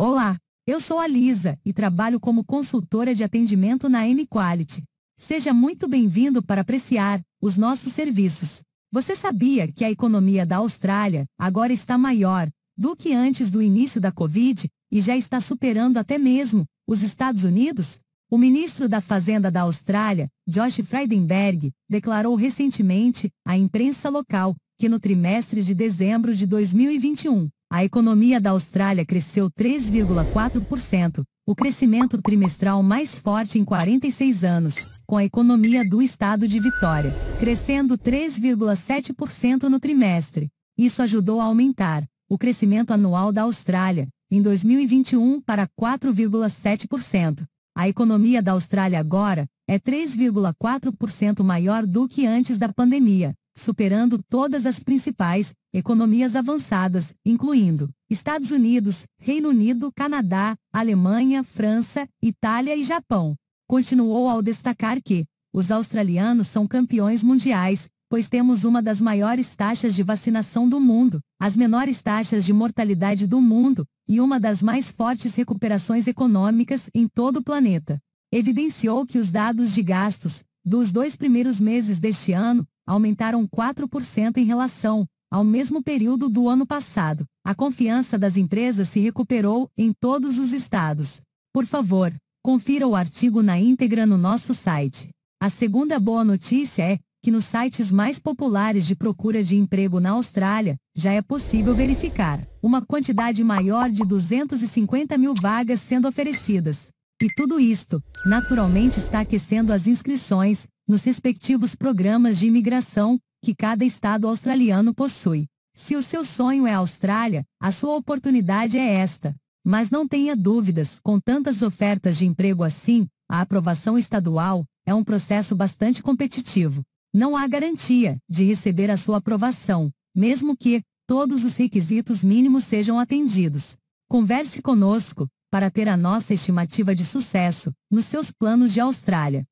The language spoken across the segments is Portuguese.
Olá, eu sou a Lisa e trabalho como consultora de atendimento na M-Quality. Seja muito bem-vindo para apreciar os nossos serviços. Você sabia que a economia da Austrália agora está maior do que antes do início da Covid e já está superando até mesmo os Estados Unidos? O ministro da Fazenda da Austrália, Josh Frydenberg, declarou recentemente à imprensa local que no trimestre de dezembro de 2021, a economia da Austrália cresceu 3,4%, o crescimento trimestral mais forte em 46 anos, com a economia do estado de Vitória crescendo 3,7% no trimestre. Isso ajudou a aumentar o crescimento anual da Austrália, em 2021 para 4,7%. A economia da Austrália agora é 3,4% maior do que antes da pandemia, superando todas as principais economias avançadas, incluindo Estados Unidos, Reino Unido, Canadá, Alemanha, França, Itália e Japão. Continuou ao destacar que os australianos são campeões mundiais, pois temos uma das maiores taxas de vacinação do mundo, as menores taxas de mortalidade do mundo e uma das mais fortes recuperações econômicas em todo o planeta. Evidenciou que os dados de gastos dos dois primeiros meses deste ano aumentaram 4% em relação ao mesmo período do ano passado. A confiança das empresas se recuperou em todos os estados. Por favor, confira o artigo na íntegra no nosso site. A segunda boa notícia é que nos sites mais populares de procura de emprego na Austrália, já é possível verificar uma quantidade maior de 250 mil vagas sendo oferecidas, e tudo isto, naturalmente está aquecendo as inscrições, nos respectivos programas de imigração, que cada estado australiano possui. Se o seu sonho é a Austrália, a sua oportunidade é esta. Mas não tenha dúvidas, com tantas ofertas de emprego assim, a aprovação estadual é um processo bastante competitivo. Não há garantia de receber a sua aprovação, mesmo que todos os requisitos mínimos sejam atendidos. Converse conosco, para ter a nossa estimativa de sucesso nos seus planos de Austrália.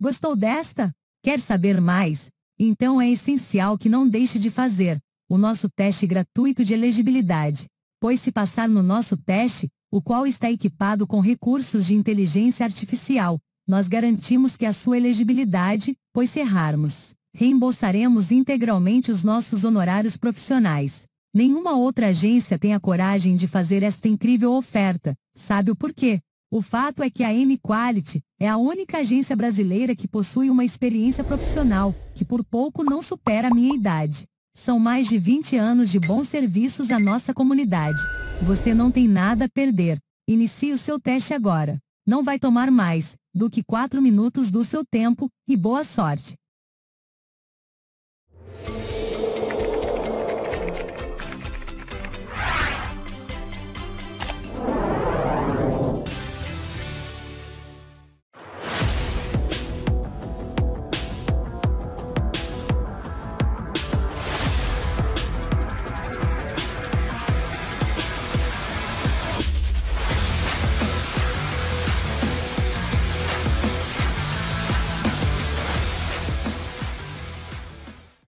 Gostou desta? Quer saber mais? Então é essencial que não deixe de fazer o nosso teste gratuito de elegibilidade, pois se passar no nosso teste, o qual está equipado com recursos de inteligência artificial, nós garantimos que a sua elegibilidade, pois se errarmos, reembolsaremos integralmente os nossos honorários profissionais. Nenhuma outra agência tem a coragem de fazer esta incrível oferta. Sabe o porquê? O fato é que a M-Quality é a única agência brasileira que possui uma experiência profissional, que por pouco não supera a minha idade. São mais de 20 anos de bons serviços à nossa comunidade. Você não tem nada a perder. Inicie o seu teste agora. Não vai tomar mais do que 4 minutos do seu tempo e boa sorte.